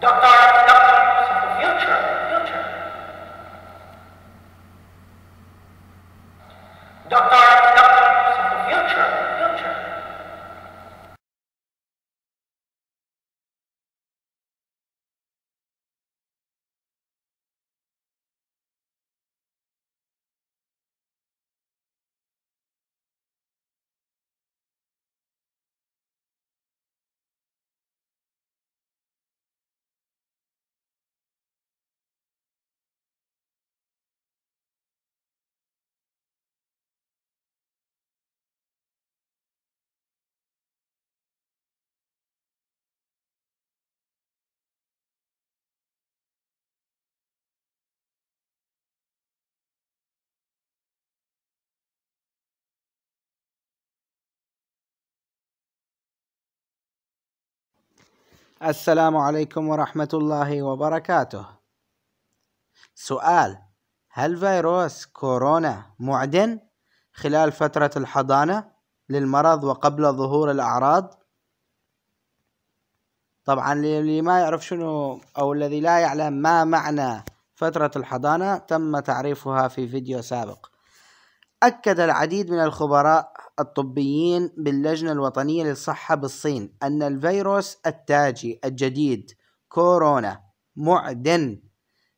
Dr. السلام عليكم ورحمة الله وبركاته. سؤال: هل فيروس كورونا معدن خلال فترة الحضانة للمرض وقبل ظهور الأعراض؟ طبعا اللي ما يعرف شنو أو الذي لا يعلم ما معنى فترة الحضانة تم تعريفها في فيديو سابق. أكد العديد من الخبراء الطبيين باللجنة الوطنية للصحة بالصين أن الفيروس التاجي الجديد كورونا معدن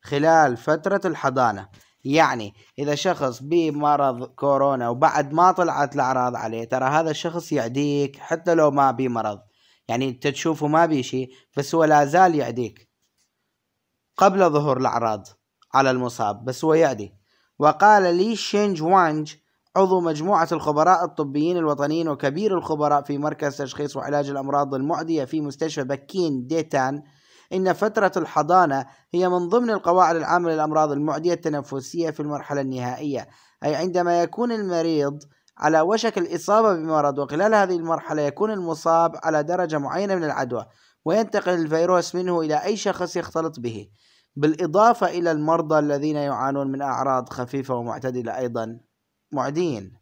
خلال فترة الحضانة يعني إذا شخص بمرض كورونا وبعد ما طلعت الأعراض عليه ترى هذا الشخص يعديك حتى لو ما بمرض يعني أنت تشوفه ما بيشي بس هو لا زال يعديك قبل ظهور الأعراض على المصاب بس هو يعدي وقال لي شينج وانج عضو مجموعة الخبراء الطبيين الوطنيين وكبير الخبراء في مركز تشخيص وعلاج الأمراض المعدية في مستشفى بكين ديتان إن فترة الحضانة هي من ضمن القواعد العامة للأمراض المعدية التنفسية في المرحلة النهائية أي عندما يكون المريض على وشك الإصابة بمرض وخلال هذه المرحلة يكون المصاب على درجة معينة من العدوى وينتقل الفيروس منه إلى أي شخص يختلط به بالإضافة إلى المرضى الذين يعانون من أعراض خفيفة ومعتدلة أيضاً معدين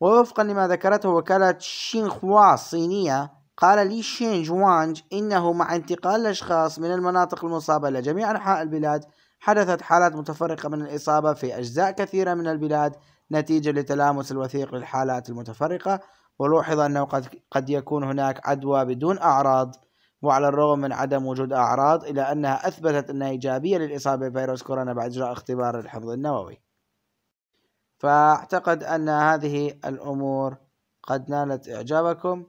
ووفقا لما ذكرته وكالة شينخوا الصينية قال لي شين جوانج إنه مع انتقال الأشخاص من المناطق المصابة إلى جميع أنحاء البلاد حدثت حالات متفرقة من الإصابة في أجزاء كثيرة من البلاد نتيجة لتلامس الوثيق للحالات المتفرقة ولوحظ أنه قد, قد يكون هناك عدوى بدون أعراض وعلى الرغم من عدم وجود أعراض إلا أنها أثبتت أنها إيجابية للإصابة بفيروس كورونا بعد إجراء اختبار الحفظ النووي فأعتقد أن هذه الأمور قد نالت إعجابكم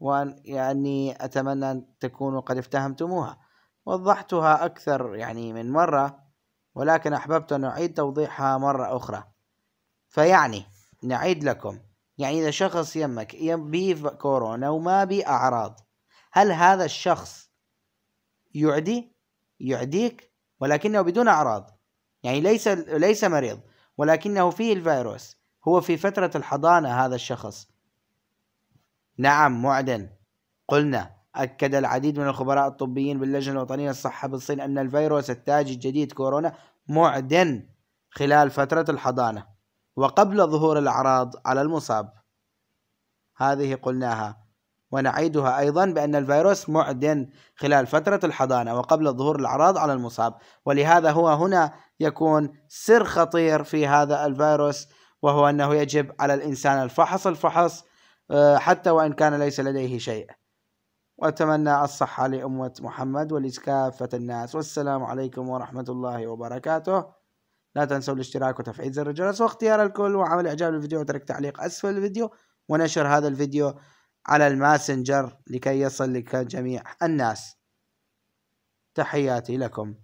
وأن يعني أتمنى أن تكونوا قد افتهمتموها وضحتها أكثر يعني من مرة ولكن أحببت أن أعيد توضيحها مرة أخرى فيعني نعيد لكم يعني إذا شخص يمك بي كورونا وما بي أعراض هل هذا الشخص يعدي يعديك ولكنه بدون أعراض يعني ليس ليس مريض ولكنه فيه الفيروس هو في فترة الحضانة هذا الشخص نعم معدن قلنا أكد العديد من الخبراء الطبيين باللجنة الوطنية للصحة بالصين أن الفيروس التاجي الجديد كورونا معدن خلال فترة الحضانة وقبل ظهور الأعراض على المصاب هذه قلناها ونعيدها أيضا بأن الفيروس معدن خلال فترة الحضانة وقبل ظهور الأعراض على المصاب ولهذا هو هنا يكون سر خطير في هذا الفيروس وهو أنه يجب على الإنسان الفحص الفحص آه، حتى وإن كان ليس لديه شيء وأتمنى الصحة لأمة محمد ولكافة الناس والسلام عليكم ورحمة الله وبركاته لا تنسوا الاشتراك وتفعيل زر الجرس واختيار الكل وعمل إعجاب الفيديو وترك تعليق أسفل الفيديو ونشر هذا الفيديو على الماسنجر لكي يصل لك جميع الناس تحياتي لكم